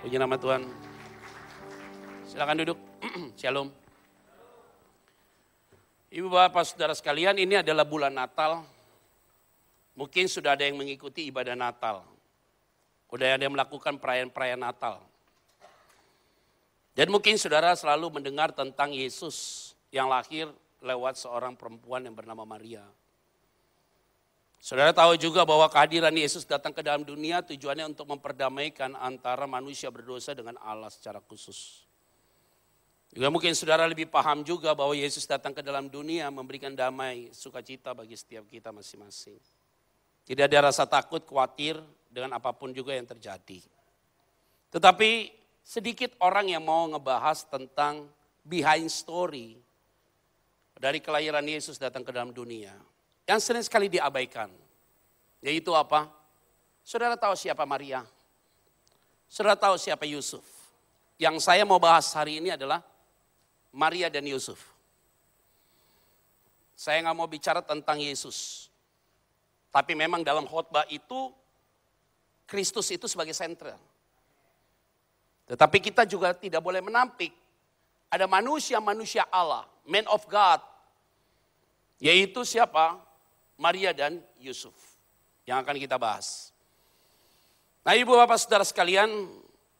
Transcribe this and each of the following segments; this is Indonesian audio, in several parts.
Puji nama Tuhan. Silakan duduk. Shalom. Ibu bapak saudara sekalian ini adalah bulan Natal. Mungkin sudah ada yang mengikuti ibadah Natal. Sudah ada yang melakukan perayaan-perayaan Natal. Dan mungkin saudara selalu mendengar tentang Yesus yang lahir lewat seorang perempuan yang bernama Maria. Saudara tahu juga bahwa kehadiran Yesus datang ke dalam dunia tujuannya untuk memperdamaikan antara manusia berdosa dengan Allah secara khusus. Juga mungkin saudara lebih paham juga bahwa Yesus datang ke dalam dunia memberikan damai, sukacita bagi setiap kita masing-masing. Tidak ada rasa takut, khawatir dengan apapun juga yang terjadi. Tetapi sedikit orang yang mau ngebahas tentang behind story dari kelahiran Yesus datang ke dalam dunia. Yang sering sekali diabaikan. Yaitu apa? Saudara tahu siapa Maria? Saudara tahu siapa Yusuf? Yang saya mau bahas hari ini adalah Maria dan Yusuf. Saya nggak mau bicara tentang Yesus. Tapi memang dalam khotbah itu Kristus itu sebagai sentral. Tetapi kita juga tidak boleh menampik ada manusia-manusia Allah, man of God, yaitu siapa? Maria dan Yusuf yang akan kita bahas. Nah ibu bapak saudara sekalian,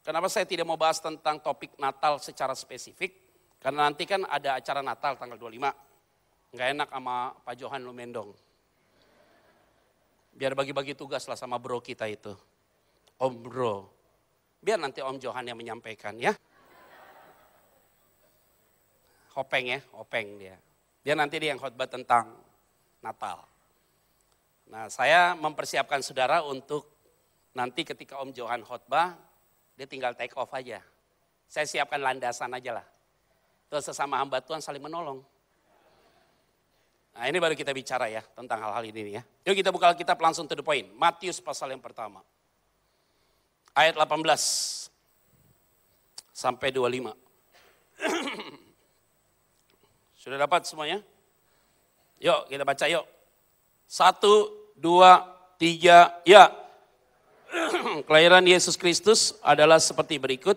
kenapa saya tidak mau bahas tentang topik Natal secara spesifik? Karena nanti kan ada acara Natal tanggal 25. Nggak enak sama Pak Johan Lumendong. Biar bagi-bagi tugas lah sama bro kita itu. Om bro. Biar nanti Om Johan yang menyampaikan ya. Hopeng ya, hopeng dia. Dia nanti dia yang khotbah tentang Natal. Nah, saya mempersiapkan saudara untuk nanti ketika Om Johan khotbah, dia tinggal take off aja. Saya siapkan landasan aja lah. Terus sesama hamba Tuhan saling menolong. Nah ini baru kita bicara ya tentang hal-hal ini ya. Yuk kita buka Alkitab langsung to the point. Matius pasal yang pertama. Ayat 18 sampai 25. Sudah dapat semuanya? Yuk kita baca yuk. Satu, dua, tiga, ya. Kelahiran Yesus Kristus adalah seperti berikut.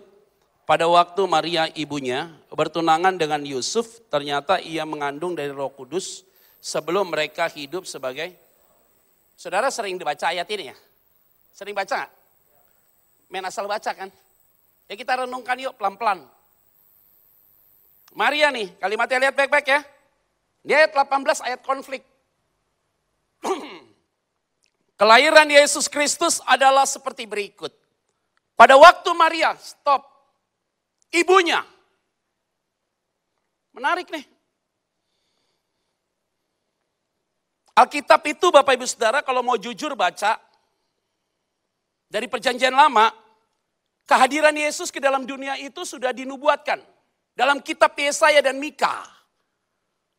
Pada waktu Maria ibunya bertunangan dengan Yusuf, ternyata ia mengandung dari roh kudus sebelum mereka hidup sebagai... Saudara sering dibaca ayat ini ya? Sering baca gak? Main asal baca kan? Ya kita renungkan yuk pelan-pelan. Maria nih, kalimatnya lihat baik-baik ya. Di ayat 18 ayat konflik. Kelahiran Yesus Kristus adalah seperti berikut. Pada waktu Maria, stop. Ibunya. Menarik nih. Alkitab itu Bapak Ibu Saudara kalau mau jujur baca dari perjanjian lama kehadiran Yesus ke dalam dunia itu sudah dinubuatkan dalam kitab Yesaya dan Mika.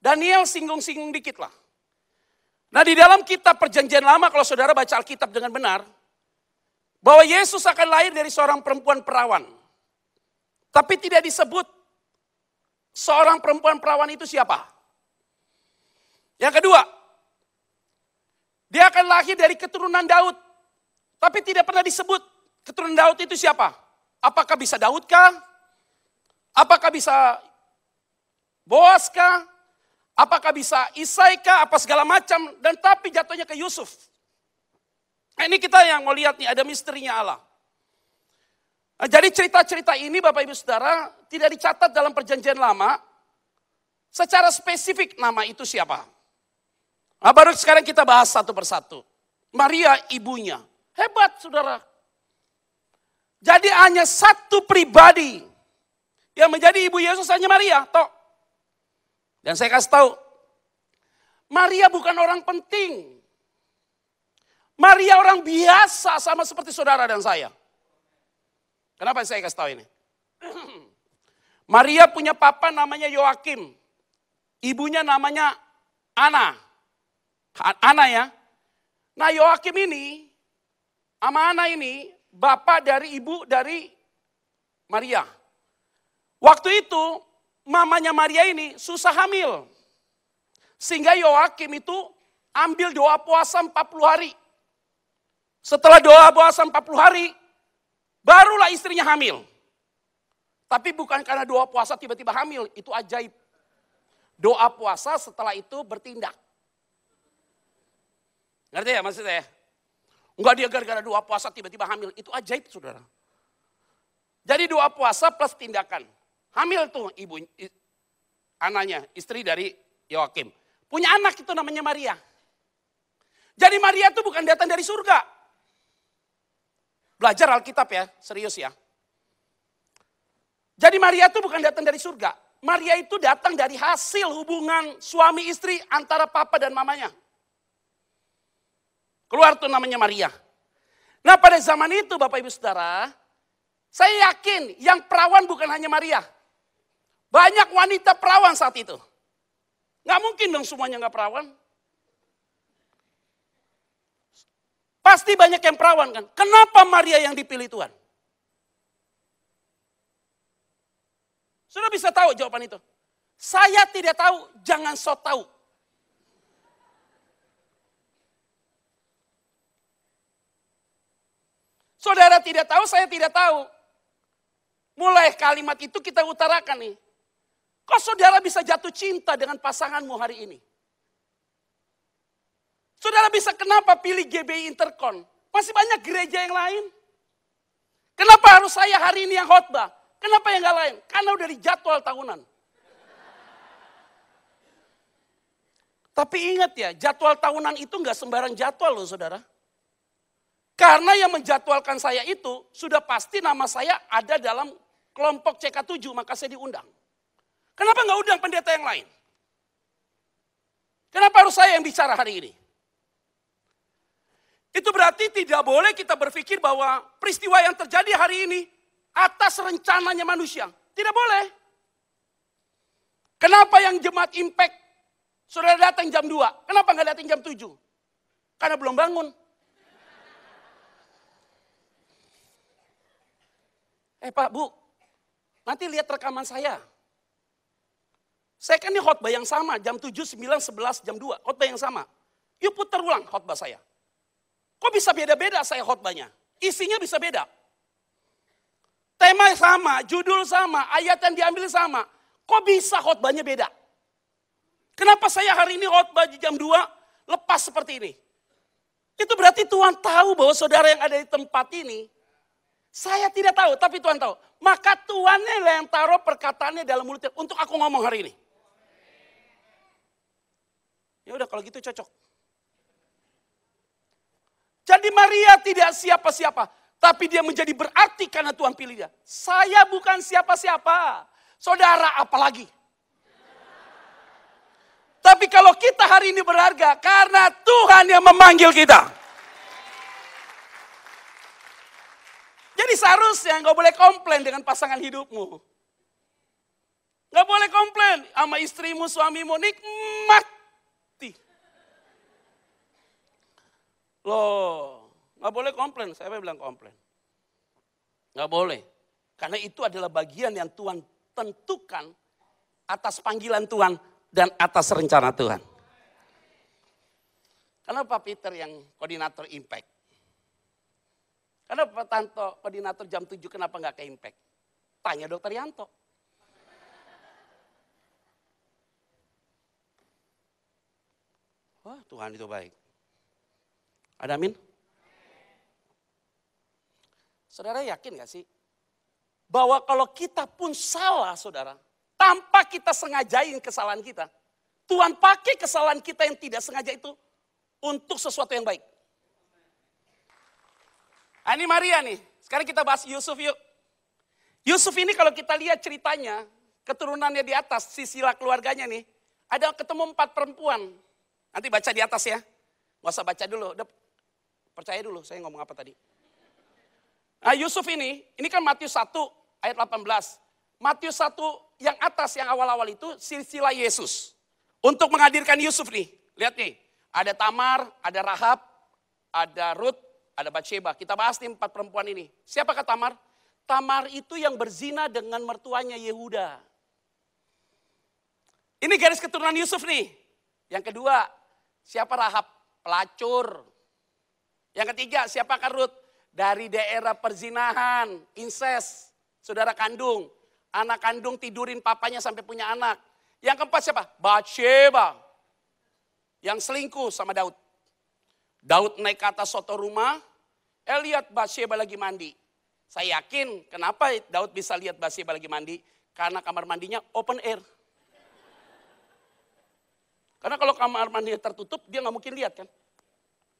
Daniel singgung-singgung dikit lah. Nah di dalam kitab perjanjian lama kalau saudara baca Alkitab dengan benar, bahwa Yesus akan lahir dari seorang perempuan perawan. Tapi tidak disebut seorang perempuan perawan itu siapa. Yang kedua, dia akan lahir dari keturunan Daud. Tapi tidak pernah disebut keturunan Daud itu siapa. Apakah bisa Daudkah? Apakah bisa Boaskah? Apakah bisa Isaika apa segala macam dan tapi jatuhnya ke Yusuf. Nah, ini kita yang mau lihat nih ada misterinya Allah. Nah, jadi cerita-cerita ini Bapak Ibu Saudara tidak dicatat dalam perjanjian lama secara spesifik nama itu siapa. Nah, baru sekarang kita bahas satu persatu. Maria ibunya. Hebat saudara. Jadi hanya satu pribadi yang menjadi ibu Yesus hanya Maria. toh. Dan saya kasih tahu, Maria bukan orang penting. Maria orang biasa sama seperti saudara dan saya. Kenapa saya kasih tahu ini? Maria punya papa namanya Yoakim. Ibunya namanya Ana. Ana ya. Nah Yoakim ini, sama Ana ini, bapak dari ibu dari Maria. Waktu itu mamanya Maria ini susah hamil. Sehingga Yoakim itu ambil doa puasa 40 hari. Setelah doa puasa 40 hari, barulah istrinya hamil. Tapi bukan karena doa puasa tiba-tiba hamil, itu ajaib. Doa puasa setelah itu bertindak. Ngerti ya maksud saya? Ya? Enggak dia gara-gara doa puasa tiba-tiba hamil, itu ajaib saudara. Jadi doa puasa plus tindakan. Hamil tuh ibu anaknya, istri dari Yoakim. Punya anak itu namanya Maria. Jadi Maria itu bukan datang dari surga. Belajar Alkitab ya, serius ya. Jadi Maria itu bukan datang dari surga. Maria itu datang dari hasil hubungan suami istri antara papa dan mamanya. Keluar tuh namanya Maria. Nah pada zaman itu Bapak Ibu Saudara, saya yakin yang perawan bukan hanya Maria. Banyak wanita perawan saat itu. Nggak mungkin dong semuanya nggak perawan. Pasti banyak yang perawan kan. Kenapa Maria yang dipilih Tuhan? Sudah bisa tahu jawaban itu. Saya tidak tahu, jangan sok tahu. Saudara tidak tahu, saya tidak tahu. Mulai kalimat itu kita utarakan nih. Kok saudara bisa jatuh cinta dengan pasanganmu hari ini? Saudara bisa kenapa pilih GBI Intercon? Masih banyak gereja yang lain. Kenapa harus saya hari ini yang khotbah? Kenapa yang gak lain? Karena udah di jadwal tahunan. Tapi ingat ya, jadwal tahunan itu nggak sembarang jadwal loh saudara. Karena yang menjadwalkan saya itu, sudah pasti nama saya ada dalam kelompok CK7, maka saya diundang. Kenapa nggak undang pendeta yang lain? Kenapa harus saya yang bicara hari ini? Itu berarti tidak boleh kita berpikir bahwa peristiwa yang terjadi hari ini atas rencananya manusia. Tidak boleh. Kenapa yang jemaat impact sudah datang jam 2? Kenapa nggak datang jam 7? Karena belum bangun. Eh Pak, Bu, nanti lihat rekaman saya. Saya kan ini khotbah yang sama, jam 7, 9, 11, jam 2, khotbah yang sama. Yuk putar ulang khotbah saya. Kok bisa beda-beda saya khotbahnya? Isinya bisa beda. Tema sama, judul sama, ayat yang diambil sama. Kok bisa khotbahnya beda? Kenapa saya hari ini khotbah di jam 2 lepas seperti ini? Itu berarti Tuhan tahu bahwa saudara yang ada di tempat ini, saya tidak tahu, tapi Tuhan tahu. Maka Tuhan yang taruh perkataannya dalam mulutnya untuk aku ngomong hari ini. Ya udah kalau gitu cocok. Jadi Maria tidak siapa-siapa, tapi dia menjadi berarti karena Tuhan pilih dia. Saya bukan siapa-siapa. Saudara apalagi? Tapi kalau kita hari ini berharga karena Tuhan yang memanggil kita. Jadi seharusnya nggak boleh komplain dengan pasangan hidupmu. Nggak boleh komplain sama istrimu, suamimu. Nikmat Loh, nggak boleh komplain. Saya bilang komplain. Nggak boleh. Karena itu adalah bagian yang Tuhan tentukan atas panggilan Tuhan dan atas rencana Tuhan. Kenapa Peter yang koordinator impact? Karena Kenapa Tanto koordinator jam 7 kenapa nggak ke impact? Tanya dokter Yanto. Wah Tuhan itu baik. Ada amin? Saudara yakin gak sih? Bahwa kalau kita pun salah saudara, tanpa kita sengajain kesalahan kita, Tuhan pakai kesalahan kita yang tidak sengaja itu untuk sesuatu yang baik. Nah, ini Maria nih, sekarang kita bahas Yusuf yuk. Yusuf ini kalau kita lihat ceritanya, keturunannya di atas, sisilah keluarganya nih, ada ketemu empat perempuan. Nanti baca di atas ya, gak usah baca dulu, Percaya dulu saya ngomong apa tadi. Nah Yusuf ini, ini kan Matius 1 ayat 18. Matius 1 yang atas yang awal-awal itu silsilah Yesus. Untuk menghadirkan Yusuf nih, lihat nih. Ada Tamar, ada Rahab, ada Ruth, ada Bathsheba. Kita bahas nih empat perempuan ini. Siapakah Tamar? Tamar itu yang berzina dengan mertuanya Yehuda. Ini garis keturunan Yusuf nih. Yang kedua, siapa Rahab? Pelacur. Yang ketiga, siapakah karut Dari daerah perzinahan, inses, saudara kandung. Anak kandung tidurin papanya sampai punya anak. Yang keempat siapa? Bathsheba. Yang selingkuh sama Daud. Daud naik ke atas soto rumah, eh lihat Bathsheba lagi mandi. Saya yakin kenapa Daud bisa lihat Bathsheba lagi mandi? Karena kamar mandinya open air. Karena kalau kamar mandinya tertutup, dia nggak mungkin lihat kan.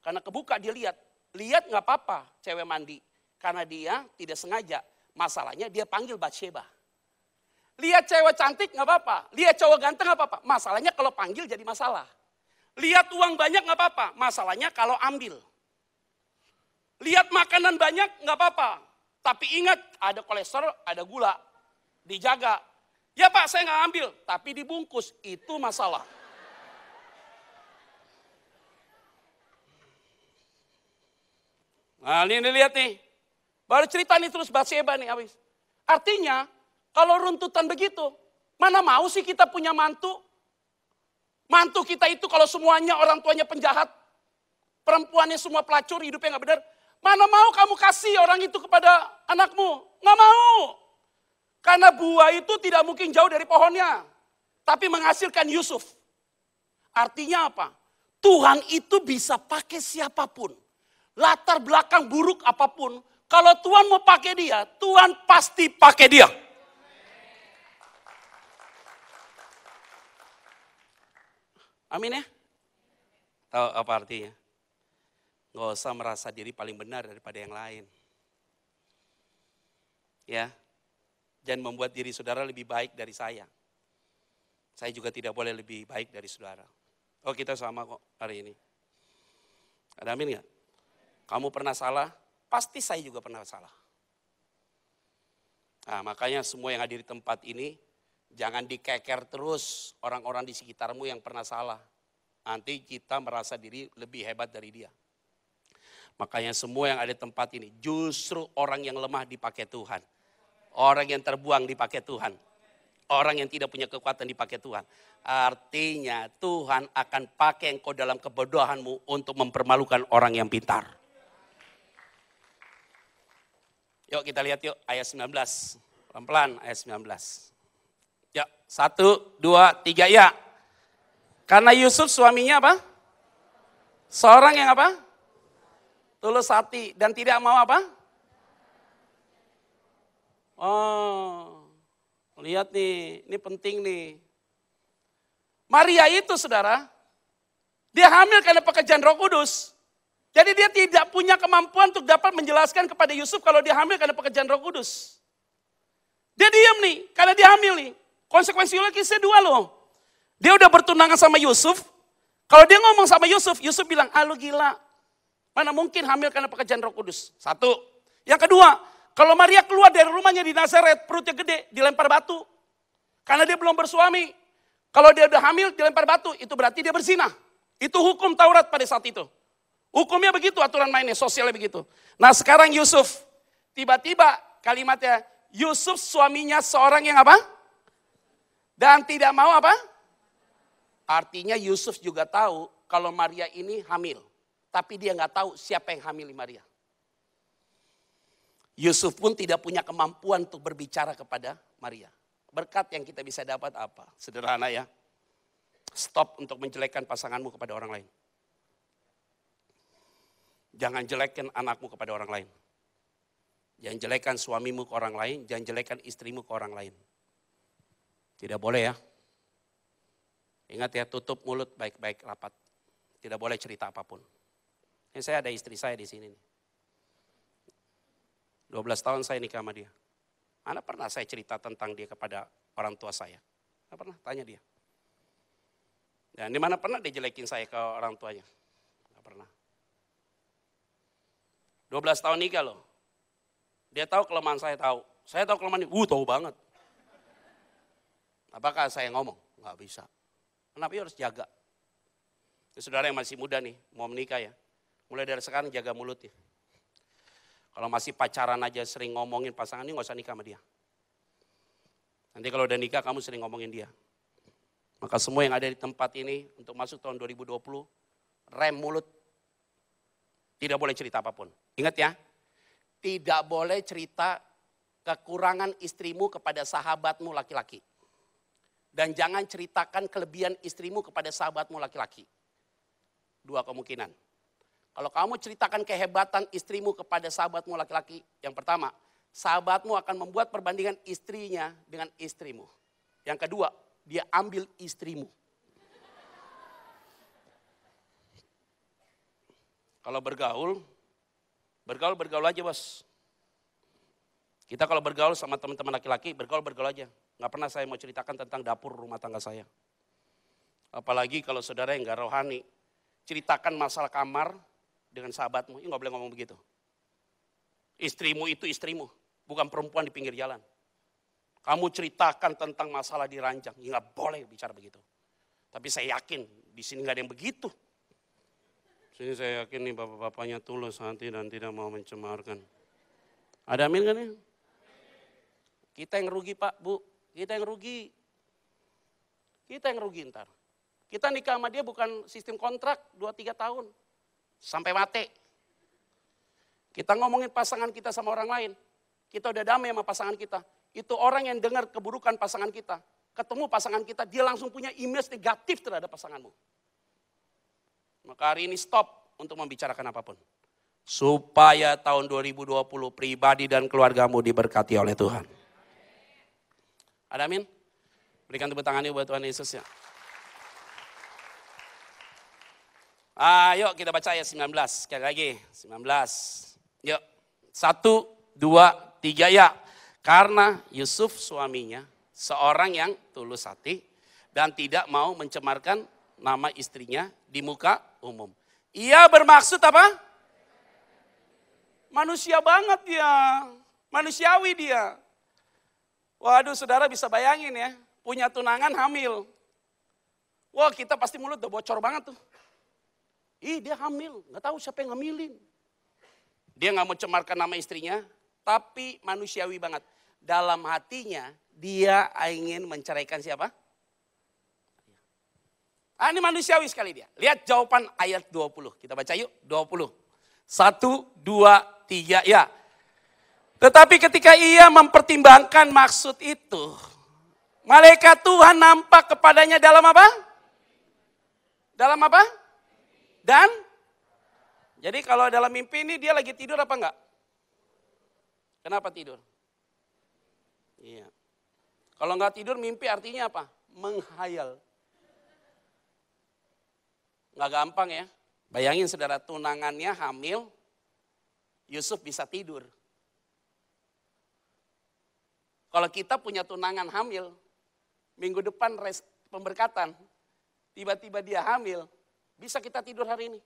Karena kebuka dia lihat. Lihat nggak apa-apa cewek mandi. Karena dia tidak sengaja. Masalahnya dia panggil Bathsheba. Lihat cewek cantik nggak apa-apa. Lihat cowok ganteng nggak apa-apa. Masalahnya kalau panggil jadi masalah. Lihat uang banyak nggak apa-apa. Masalahnya kalau ambil. Lihat makanan banyak nggak apa-apa. Tapi ingat ada kolesterol, ada gula. Dijaga. Ya pak saya nggak ambil. Tapi dibungkus. Itu masalah. Nah ini lihat nih. Baru cerita nih terus Batseba nih habis. Artinya kalau runtutan begitu, mana mau sih kita punya mantu? Mantu kita itu kalau semuanya orang tuanya penjahat, perempuannya semua pelacur, hidupnya nggak benar. Mana mau kamu kasih orang itu kepada anakmu? Nggak mau. Karena buah itu tidak mungkin jauh dari pohonnya. Tapi menghasilkan Yusuf. Artinya apa? Tuhan itu bisa pakai siapapun latar belakang buruk apapun, kalau Tuhan mau pakai dia, Tuhan pasti pakai dia. Amin ya? Tahu apa artinya? Gak usah merasa diri paling benar daripada yang lain. Ya, jangan membuat diri saudara lebih baik dari saya. Saya juga tidak boleh lebih baik dari saudara. Oh kita sama kok hari ini. Ada amin gak? Kamu pernah salah, pasti saya juga pernah salah. Nah, makanya semua yang hadir di tempat ini, jangan dikeker terus orang-orang di sekitarmu yang pernah salah. Nanti kita merasa diri lebih hebat dari dia. Makanya semua yang ada di tempat ini, justru orang yang lemah dipakai Tuhan. Orang yang terbuang dipakai Tuhan. Orang yang tidak punya kekuatan dipakai Tuhan. Artinya Tuhan akan pakai engkau dalam kebodohanmu untuk mempermalukan orang yang pintar. Yuk kita lihat yuk ayat 19. Pelan-pelan ayat 19. Ya, satu, dua, tiga, ya. Karena Yusuf suaminya apa? Seorang yang apa? Tulus hati dan tidak mau apa? Oh, lihat nih, ini penting nih. Maria itu saudara, dia hamil karena pekerjaan roh kudus. Jadi dia tidak punya kemampuan untuk dapat menjelaskan kepada Yusuf kalau dia hamil karena pekerjaan roh kudus. Dia diam nih, karena dia hamil nih. Konsekuensi saya dua loh. Dia udah bertunangan sama Yusuf. Kalau dia ngomong sama Yusuf, Yusuf bilang, ah lu gila. Mana mungkin hamil karena pekerjaan roh kudus. Satu. Yang kedua, kalau Maria keluar dari rumahnya di Nazaret, perutnya gede, dilempar batu. Karena dia belum bersuami. Kalau dia udah hamil, dilempar batu, itu berarti dia berzinah. Itu hukum Taurat pada saat itu. Hukumnya begitu, aturan mainnya, sosialnya begitu. Nah sekarang Yusuf, tiba-tiba kalimatnya, Yusuf suaminya seorang yang apa? Dan tidak mau apa? Artinya Yusuf juga tahu kalau Maria ini hamil. Tapi dia nggak tahu siapa yang hamili Maria. Yusuf pun tidak punya kemampuan untuk berbicara kepada Maria. Berkat yang kita bisa dapat apa? Sederhana ya. Stop untuk menjelekkan pasanganmu kepada orang lain. Jangan jelekin anakmu kepada orang lain. Jangan jelekan suamimu ke orang lain, jangan jelekan istrimu ke orang lain. Tidak boleh ya. Ingat ya, tutup mulut baik-baik rapat. Tidak boleh cerita apapun. Ini saya ada istri saya di sini. 12 tahun saya nikah sama dia. Mana pernah saya cerita tentang dia kepada orang tua saya? Mana pernah tanya dia. Dan di mana pernah dia jelekin saya ke orang tuanya? Gak pernah. 12 tahun nikah loh. Dia tahu kelemahan saya tahu. Saya tahu kelemahan dia. Uh, tahu banget. Apakah saya ngomong? Nggak bisa. Kenapa? Ya harus jaga. Ya, saudara yang masih muda nih, mau menikah ya. Mulai dari sekarang jaga mulut ya. Kalau masih pacaran aja sering ngomongin pasangan ini nggak usah nikah sama dia. Nanti kalau udah nikah kamu sering ngomongin dia. Maka semua yang ada di tempat ini untuk masuk tahun 2020, rem mulut tidak boleh cerita apapun. Ingat ya, tidak boleh cerita kekurangan istrimu kepada sahabatmu laki-laki. Dan jangan ceritakan kelebihan istrimu kepada sahabatmu laki-laki. Dua kemungkinan. Kalau kamu ceritakan kehebatan istrimu kepada sahabatmu laki-laki, yang pertama, sahabatmu akan membuat perbandingan istrinya dengan istrimu. Yang kedua, dia ambil istrimu. Kalau bergaul, bergaul bergaul aja bos. Kita kalau bergaul sama teman-teman laki-laki, bergaul bergaul aja. Gak pernah saya mau ceritakan tentang dapur rumah tangga saya. Apalagi kalau saudara yang gak rohani, ceritakan masalah kamar dengan sahabatmu, ini gak boleh ngomong begitu. Istrimu itu istrimu, bukan perempuan di pinggir jalan. Kamu ceritakan tentang masalah di ranjang, ya nggak boleh bicara begitu. Tapi saya yakin di sini gak ada yang begitu. Sini saya yakin nih bapak-bapaknya tulus hati dan tidak mau mencemarkan. Ada amin kan ya? Kita yang rugi pak, bu. Kita yang rugi. Kita yang rugi ntar. Kita nikah sama dia bukan sistem kontrak 2-3 tahun. Sampai mati. Kita ngomongin pasangan kita sama orang lain. Kita udah damai sama pasangan kita. Itu orang yang dengar keburukan pasangan kita. Ketemu pasangan kita, dia langsung punya image negatif terhadap pasanganmu. Maka hari ini stop untuk membicarakan apapun. Supaya tahun 2020 pribadi dan keluargamu diberkati oleh Tuhan. Ada amin? Berikan tepuk ini buat Tuhan Yesus ya. Ayo ah, kita baca ayat 19. Sekali lagi, 19. Yuk, satu, dua, tiga ya. Karena Yusuf suaminya seorang yang tulus hati dan tidak mau mencemarkan nama istrinya di muka umum. Ia bermaksud apa? Manusia banget dia, manusiawi dia. Waduh, saudara bisa bayangin ya, punya tunangan hamil. Wah, kita pasti mulut udah bocor banget tuh. Ih, dia hamil, Gak tahu siapa yang ngemilin. Dia gak mau cemarkan nama istrinya, tapi manusiawi banget. Dalam hatinya, dia ingin menceraikan siapa? Ah, ini manusiawi sekali dia. Lihat jawaban ayat 20. Kita baca yuk, 20. Satu, dua, tiga, ya. Tetapi ketika ia mempertimbangkan maksud itu, malaikat Tuhan nampak kepadanya dalam apa? Dalam apa? Dan? Jadi kalau dalam mimpi ini dia lagi tidur apa enggak? Kenapa tidur? Iya. Kalau enggak tidur mimpi artinya apa? Menghayal. Nggak gampang ya. Bayangin saudara tunangannya hamil, Yusuf bisa tidur. Kalau kita punya tunangan hamil, minggu depan res, pemberkatan, tiba-tiba dia hamil, bisa kita tidur hari ini.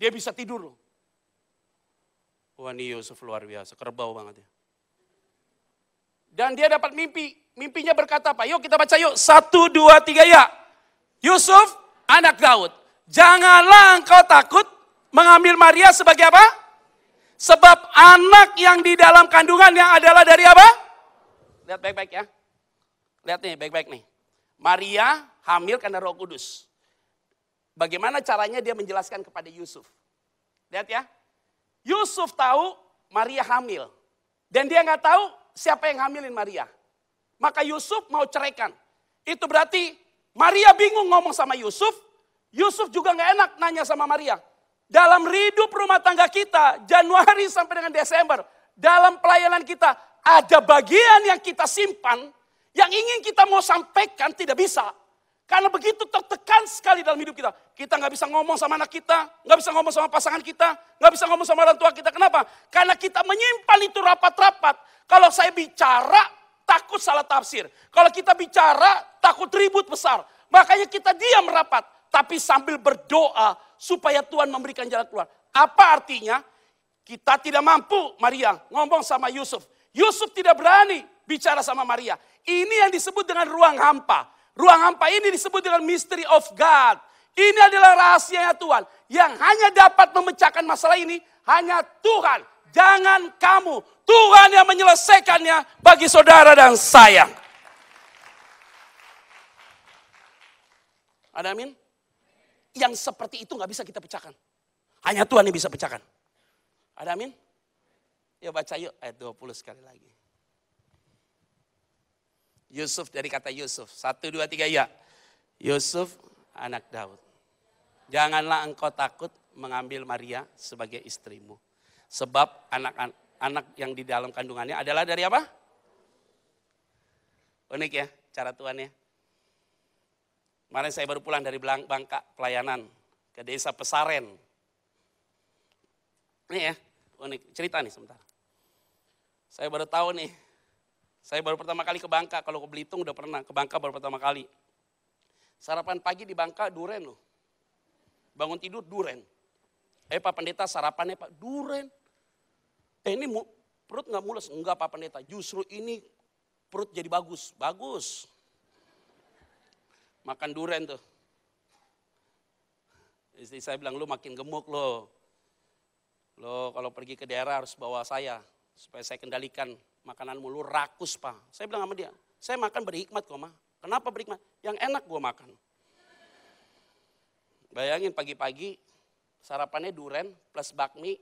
Dia bisa tidur loh. Wah ini Yusuf luar biasa, kerbau banget ya. Dan dia dapat mimpi, mimpinya berkata apa? Yuk kita baca yuk, satu, dua, tiga ya. Yusuf, anak Daud, janganlah engkau takut mengambil Maria sebagai apa? Sebab anak yang di dalam kandungan yang adalah dari apa? Lihat baik-baik ya. Lihat nih, baik-baik nih. Maria hamil karena roh kudus. Bagaimana caranya dia menjelaskan kepada Yusuf. Lihat ya. Yusuf tahu Maria hamil. Dan dia nggak tahu siapa yang hamilin Maria. Maka Yusuf mau ceraikan. Itu berarti Maria bingung ngomong sama Yusuf. Yusuf juga nggak enak nanya sama Maria. Dalam hidup rumah tangga kita, Januari sampai dengan Desember, dalam pelayanan kita, ada bagian yang kita simpan, yang ingin kita mau sampaikan tidak bisa. Karena begitu tertekan sekali dalam hidup kita. Kita nggak bisa ngomong sama anak kita, nggak bisa ngomong sama pasangan kita, nggak bisa ngomong sama orang tua kita. Kenapa? Karena kita menyimpan itu rapat-rapat. Kalau saya bicara, takut salah tafsir. Kalau kita bicara, takut ribut besar. Makanya kita diam rapat, tapi sambil berdoa supaya Tuhan memberikan jalan keluar. Apa artinya? Kita tidak mampu, Maria ngomong sama Yusuf. Yusuf tidak berani bicara sama Maria. Ini yang disebut dengan ruang hampa. Ruang hampa ini disebut dengan mystery of God. Ini adalah rahasianya Tuhan. Yang hanya dapat memecahkan masalah ini hanya Tuhan. Jangan kamu. Tuhan yang menyelesaikannya bagi saudara dan saya. Ada amin? Yang seperti itu nggak bisa kita pecahkan. Hanya Tuhan yang bisa pecahkan. Ada amin? Ya baca yuk eh, ayat 20 sekali lagi. Yusuf dari kata Yusuf. Satu, dua, tiga, ya. Yusuf anak Daud. Janganlah engkau takut mengambil Maria sebagai istrimu. Sebab anak anak yang di dalam kandungannya adalah dari apa? Unik ya cara Tuhan ya. Kemarin saya baru pulang dari Bangka pelayanan ke desa Pesaren. Ini ya, unik oh, cerita nih sebentar. Saya baru tahu nih, saya baru pertama kali ke Bangka. Kalau ke Belitung udah pernah, ke Bangka baru pertama kali. Sarapan pagi di Bangka duren loh. Bangun tidur duren. Eh Pak Pendeta sarapannya Pak duren. Eh ini perut nggak mulus? Enggak Pak Pendeta, justru ini perut jadi bagus. Bagus makan durian tuh. Istri saya bilang, lu makin gemuk lo. Lo kalau pergi ke daerah harus bawa saya. Supaya saya kendalikan makanan Lu rakus, Pak. Saya bilang sama dia, saya makan berhikmat kok, Ma. Kenapa berhikmat? Yang enak gue makan. Bayangin pagi-pagi sarapannya duren plus bakmi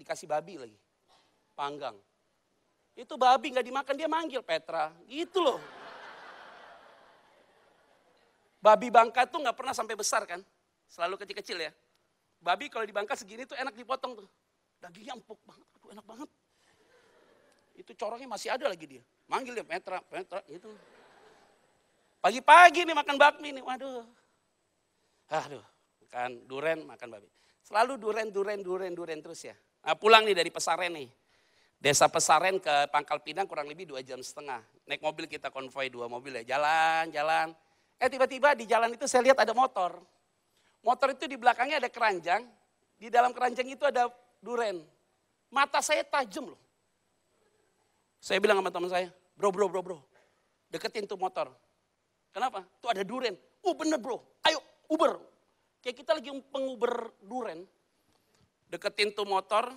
dikasih babi lagi. Panggang. Itu babi nggak dimakan dia manggil Petra. Gitu loh. Babi bangka tuh nggak pernah sampai besar kan? Selalu kecil-kecil ya. Babi kalau di bangka segini tuh enak dipotong tuh. Dagingnya empuk banget, aduh enak banget. Itu corongnya masih ada lagi dia. Manggil dia, petra, petra gitu. Pagi-pagi nih makan bakmi nih, waduh. Aduh, makan duren, makan babi. Selalu duren, duren, duren, duren terus ya. Nah, pulang nih dari Pesaren nih. Desa Pesaren ke Pangkal Pinang kurang lebih dua jam setengah. Naik mobil kita konvoy dua mobil ya. Jalan, jalan. Eh tiba-tiba di jalan itu saya lihat ada motor. Motor itu di belakangnya ada keranjang, di dalam keranjang itu ada duren. Mata saya tajam loh. Saya bilang sama teman saya, bro, bro, bro, bro, deketin tuh motor. Kenapa? Tuh ada duren. Oh bener bro, ayo Uber. Kayak kita lagi penguber duren. Deketin tuh motor,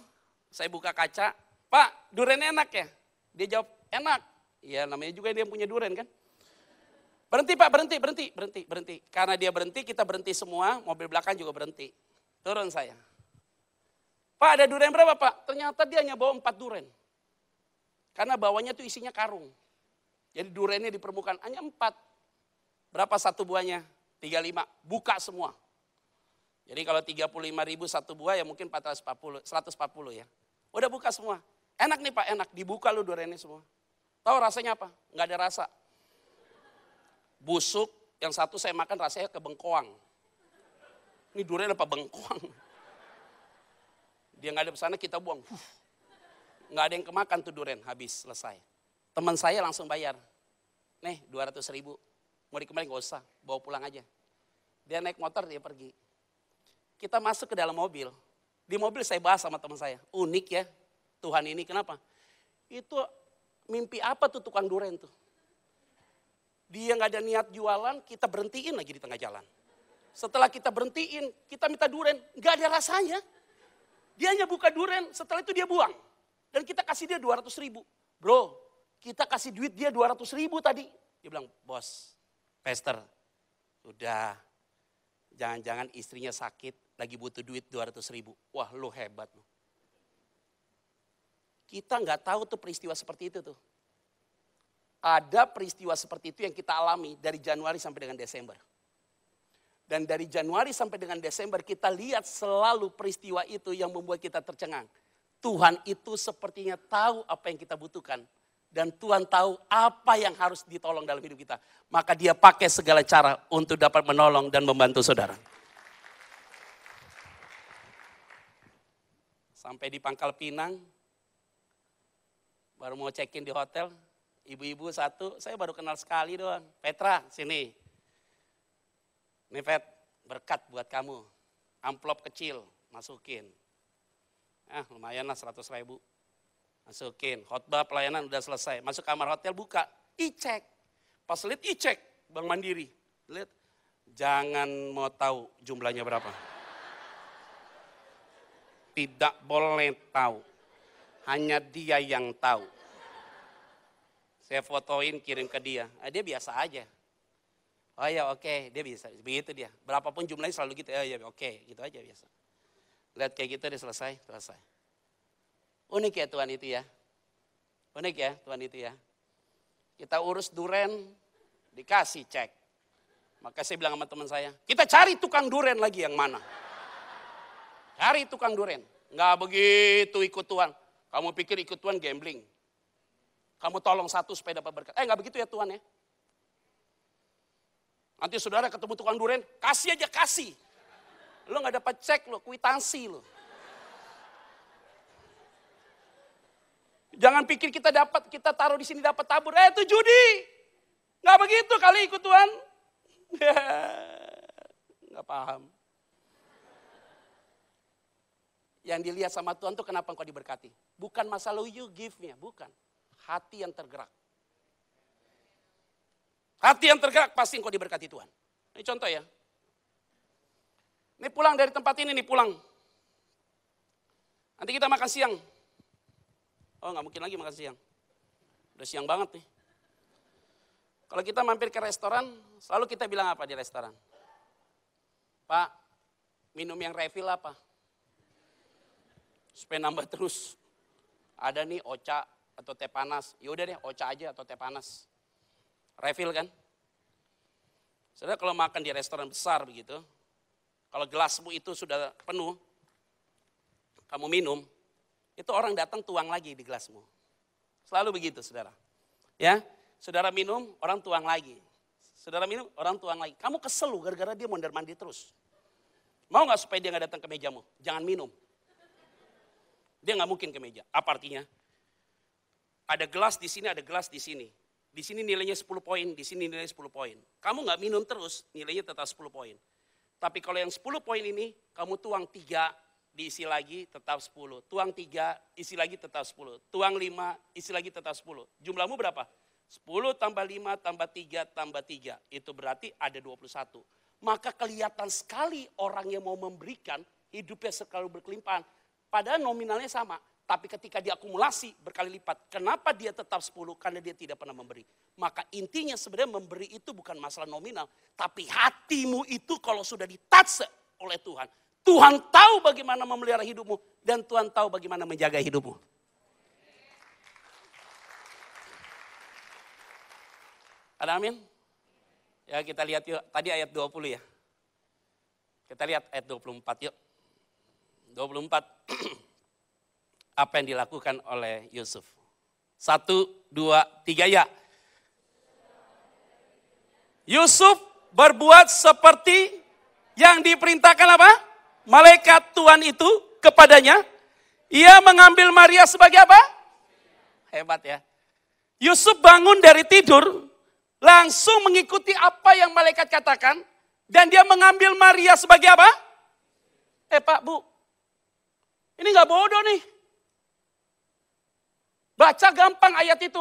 saya buka kaca. Pak, duren enak ya? Dia jawab, enak. Ya namanya juga dia yang punya duren kan. Berhenti pak, berhenti, berhenti, berhenti, berhenti. Karena dia berhenti, kita berhenti semua, mobil belakang juga berhenti. Turun saya. Pak ada duren berapa pak? Ternyata dia hanya bawa empat duren. Karena bawahnya tuh isinya karung. Jadi durennya di permukaan hanya empat. Berapa satu buahnya? tiga lima Buka semua. Jadi kalau tiga puluh lima ribu satu buah ya mungkin empat ratus empat puluh ya. Udah buka semua. Enak nih pak, enak. Dibuka lu durennya semua. Tahu rasanya apa? Nggak ada rasa busuk, yang satu saya makan rasanya bengkoang. Ini durian apa bengkoang? Dia nggak ada sana kita buang. Nggak ada yang kemakan tuh durian, habis, selesai. Teman saya langsung bayar. Nih, 200 ribu. Mau dikembali nggak usah, bawa pulang aja. Dia naik motor, dia pergi. Kita masuk ke dalam mobil. Di mobil saya bahas sama teman saya. Unik ya, Tuhan ini kenapa? Itu mimpi apa tuh tukang durian tuh? dia nggak ada niat jualan, kita berhentiin lagi di tengah jalan. Setelah kita berhentiin, kita minta duren, nggak ada rasanya. Dia hanya buka duren, setelah itu dia buang. Dan kita kasih dia 200 ribu. Bro, kita kasih duit dia 200 ribu tadi. Dia bilang, bos, pester, udah. Jangan-jangan istrinya sakit, lagi butuh duit 200 ribu. Wah, lu hebat. Kita nggak tahu tuh peristiwa seperti itu tuh ada peristiwa seperti itu yang kita alami dari Januari sampai dengan Desember. Dan dari Januari sampai dengan Desember kita lihat selalu peristiwa itu yang membuat kita tercengang. Tuhan itu sepertinya tahu apa yang kita butuhkan. Dan Tuhan tahu apa yang harus ditolong dalam hidup kita. Maka dia pakai segala cara untuk dapat menolong dan membantu saudara. Sampai di Pangkal Pinang, baru mau check-in di hotel, Ibu-ibu satu, saya baru kenal sekali doang. Petra, sini. Ini Pet, berkat buat kamu. Amplop kecil, masukin. Ah, lumayan lah 100 ribu. Masukin, khotbah pelayanan udah selesai. Masuk kamar hotel, buka. Icek. Pas lihat icek, bang Mandiri. Lihat, jangan mau tahu jumlahnya berapa. Tidak boleh tahu. Hanya dia yang tahu. Saya fotoin kirim ke dia. Ah, dia biasa aja. Oh ya oke, okay. dia bisa. Begitu dia. Berapapun jumlahnya selalu gitu. Oh ya oke, okay. gitu aja biasa. Lihat kayak gitu dia selesai, selesai. Unik ya Tuhan itu ya. Unik ya Tuhan itu ya. Kita urus duren, dikasih cek. Maka saya bilang sama teman saya, kita cari tukang duren lagi yang mana. Cari tukang duren. Nggak begitu ikut Tuhan. Kamu pikir ikut Tuhan gambling. Kamu tolong satu supaya dapat berkat. Eh nggak begitu ya Tuhan ya. Nanti saudara ketemu tukang duren, kasih aja kasih. Lo nggak dapat cek lo, kuitansi lo. Jangan pikir kita dapat, kita taruh di sini dapat tabur. Eh itu judi. Nggak begitu kali ikut Tuhan. Ya, nggak paham. Yang dilihat sama Tuhan tuh kenapa engkau diberkati. Bukan masalah you give-nya, bukan hati yang tergerak. Hati yang tergerak pasti engkau diberkati Tuhan. Ini contoh ya. Ini pulang dari tempat ini nih pulang. Nanti kita makan siang. Oh nggak mungkin lagi makan siang. Udah siang banget nih. Kalau kita mampir ke restoran, selalu kita bilang apa di restoran? Pak, minum yang refill apa? Supaya nambah terus. Ada nih oca, atau teh panas. Yaudah deh, oca aja atau teh panas. Refill kan? Saudara kalau makan di restoran besar begitu, kalau gelasmu itu sudah penuh, kamu minum, itu orang datang tuang lagi di gelasmu. Selalu begitu, saudara. Ya, saudara minum, orang tuang lagi. Saudara minum, orang tuang lagi. Kamu kesel gara-gara dia mondar mandi terus. Mau gak supaya dia gak datang ke mejamu? Jangan minum. Dia gak mungkin ke meja. Apa artinya? Ada gelas di sini, ada gelas di sini. Di sini nilainya 10 poin, di sini nilainya 10 poin. Kamu nggak minum terus, nilainya tetap 10 poin. Tapi kalau yang 10 poin ini, kamu tuang 3, diisi lagi tetap 10. Tuang 3, isi lagi tetap 10. Tuang 5, isi lagi tetap 10. Jumlahmu berapa? 10 tambah 5 tambah 3 tambah 3. Itu berarti ada 21. Maka kelihatan sekali orang yang mau memberikan hidupnya selalu berkelimpahan. Padahal nominalnya sama. Tapi ketika diakumulasi berkali lipat, kenapa dia tetap 10? Karena dia tidak pernah memberi. Maka intinya sebenarnya memberi itu bukan masalah nominal. Tapi hatimu itu kalau sudah ditatse oleh Tuhan. Tuhan tahu bagaimana memelihara hidupmu. Dan Tuhan tahu bagaimana menjaga hidupmu. Ada amin? Ya kita lihat yuk, tadi ayat 20 ya. Kita lihat ayat 24 yuk. 24. apa yang dilakukan oleh Yusuf. Satu, dua, tiga ya. Yusuf berbuat seperti yang diperintahkan apa? Malaikat Tuhan itu kepadanya. Ia mengambil Maria sebagai apa? Hebat ya. Yusuf bangun dari tidur, langsung mengikuti apa yang malaikat katakan. Dan dia mengambil Maria sebagai apa? Eh Pak, Bu, ini gak bodoh nih. Baca gampang ayat itu.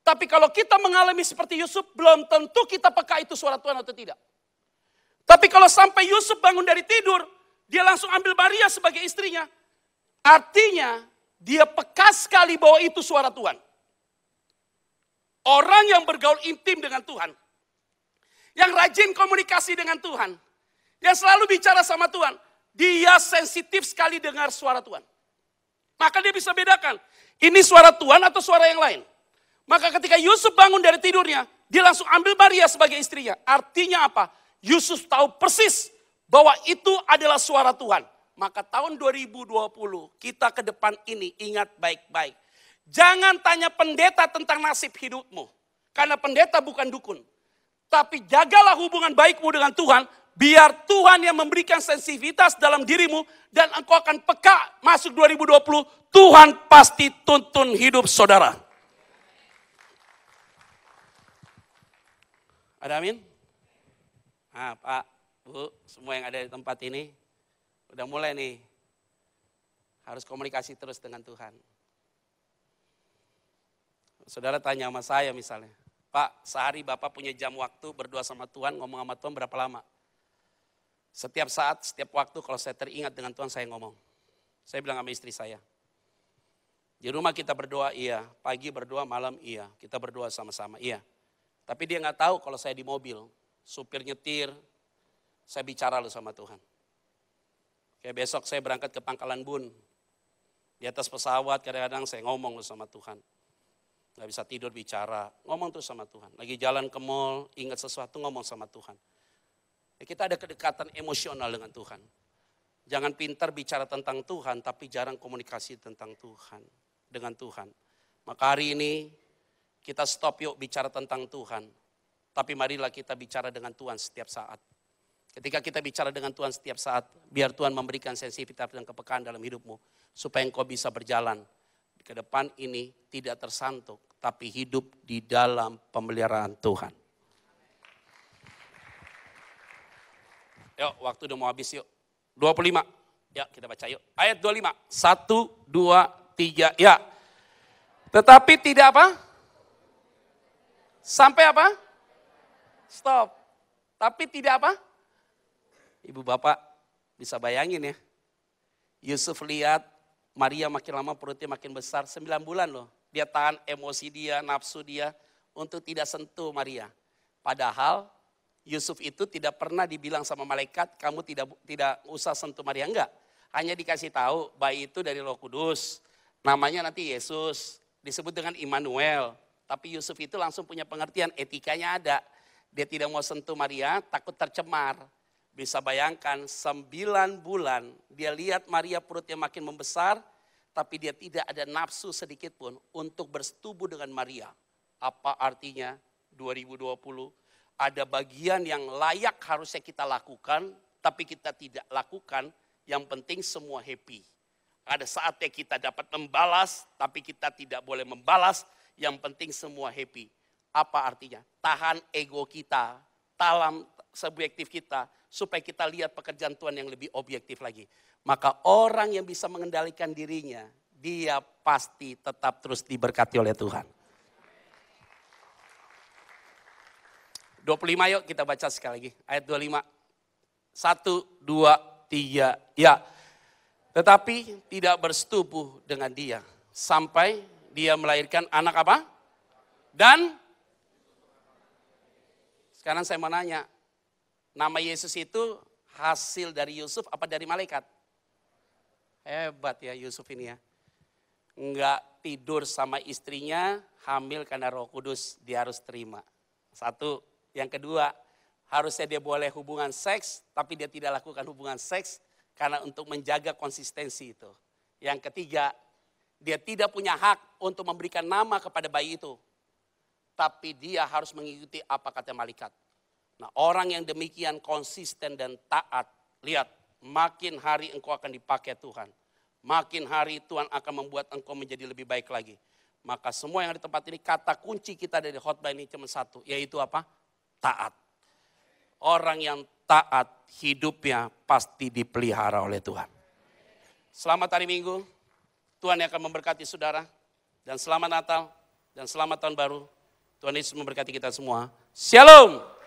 Tapi kalau kita mengalami seperti Yusuf, belum tentu kita peka itu suara Tuhan atau tidak. Tapi kalau sampai Yusuf bangun dari tidur, dia langsung ambil Maria sebagai istrinya. Artinya, dia peka sekali bahwa itu suara Tuhan. Orang yang bergaul intim dengan Tuhan. Yang rajin komunikasi dengan Tuhan. Yang selalu bicara sama Tuhan. Dia sensitif sekali dengar suara Tuhan. Maka dia bisa bedakan, ini suara Tuhan atau suara yang lain. Maka ketika Yusuf bangun dari tidurnya, dia langsung ambil Maria sebagai istrinya. Artinya apa? Yusuf tahu persis bahwa itu adalah suara Tuhan. Maka tahun 2020 kita ke depan ini ingat baik-baik. Jangan tanya pendeta tentang nasib hidupmu. Karena pendeta bukan dukun. Tapi jagalah hubungan baikmu dengan Tuhan Biar Tuhan yang memberikan sensitivitas dalam dirimu dan engkau akan peka masuk 2020, Tuhan pasti tuntun hidup saudara. Ada amin? Nah, Pak, Bu, semua yang ada di tempat ini, udah mulai nih. Harus komunikasi terus dengan Tuhan. Saudara tanya sama saya misalnya, Pak, sehari Bapak punya jam waktu berdua sama Tuhan, ngomong sama Tuhan berapa lama? Setiap saat, setiap waktu kalau saya teringat dengan Tuhan saya ngomong. Saya bilang sama istri saya. Di rumah kita berdoa iya, pagi berdoa, malam iya. Kita berdoa sama-sama iya. Tapi dia nggak tahu kalau saya di mobil, supir nyetir, saya bicara loh sama Tuhan. Kayak besok saya berangkat ke pangkalan bun. Di atas pesawat kadang-kadang saya ngomong loh sama Tuhan. Gak bisa tidur bicara, ngomong tuh sama Tuhan. Lagi jalan ke mall, ingat sesuatu ngomong sama Tuhan. Ya, kita ada kedekatan emosional dengan Tuhan. Jangan pintar bicara tentang Tuhan, tapi jarang komunikasi tentang Tuhan, dengan Tuhan. Maka hari ini kita stop yuk bicara tentang Tuhan. Tapi marilah kita bicara dengan Tuhan setiap saat. Ketika kita bicara dengan Tuhan setiap saat, biar Tuhan memberikan sensitivitas dan kepekaan dalam hidupmu. Supaya engkau bisa berjalan ke depan ini tidak tersantuk, tapi hidup di dalam pemeliharaan Tuhan. Yuk, waktu udah mau habis yuk. 25. Ya, kita baca yuk. Ayat 25. 1, 2, 3, ya. Tetapi tidak apa? Sampai apa? Stop. Tapi tidak apa? Ibu bapak bisa bayangin ya. Yusuf lihat Maria makin lama perutnya makin besar. 9 bulan loh. Dia tahan emosi dia, nafsu dia untuk tidak sentuh Maria. Padahal Yusuf itu tidak pernah dibilang sama malaikat, kamu tidak tidak usah sentuh Maria. Enggak, hanya dikasih tahu bayi itu dari roh kudus. Namanya nanti Yesus, disebut dengan Immanuel. Tapi Yusuf itu langsung punya pengertian, etikanya ada. Dia tidak mau sentuh Maria, takut tercemar. Bisa bayangkan sembilan bulan dia lihat Maria perutnya makin membesar, tapi dia tidak ada nafsu sedikit pun untuk bersetubuh dengan Maria. Apa artinya 2020 ada bagian yang layak harusnya kita lakukan, tapi kita tidak lakukan. Yang penting semua happy. Ada saatnya kita dapat membalas, tapi kita tidak boleh membalas. Yang penting semua happy. Apa artinya? Tahan ego kita, talam subjektif kita, supaya kita lihat pekerjaan Tuhan yang lebih objektif lagi. Maka orang yang bisa mengendalikan dirinya, dia pasti tetap terus diberkati oleh Tuhan. 25 yuk kita baca sekali lagi. Ayat 25. satu dua tiga ya. Tetapi tidak bersetubuh dengan dia. Sampai dia melahirkan anak apa? Dan sekarang saya mau nanya, nama Yesus itu hasil dari Yusuf apa dari malaikat? Hebat ya Yusuf ini ya. Enggak tidur sama istrinya, hamil karena roh kudus, dia harus terima. Satu, yang kedua, harusnya dia boleh hubungan seks, tapi dia tidak lakukan hubungan seks karena untuk menjaga konsistensi itu. Yang ketiga, dia tidak punya hak untuk memberikan nama kepada bayi itu. Tapi dia harus mengikuti apa kata malaikat. Nah orang yang demikian konsisten dan taat, lihat makin hari engkau akan dipakai Tuhan. Makin hari Tuhan akan membuat engkau menjadi lebih baik lagi. Maka semua yang ada di tempat ini kata kunci kita dari khotbah ini cuma satu, yaitu apa? taat. Orang yang taat hidupnya pasti dipelihara oleh Tuhan. Selamat hari Minggu. Tuhan yang akan memberkati saudara. Dan selamat Natal. Dan selamat tahun baru. Tuhan Yesus memberkati kita semua. Shalom.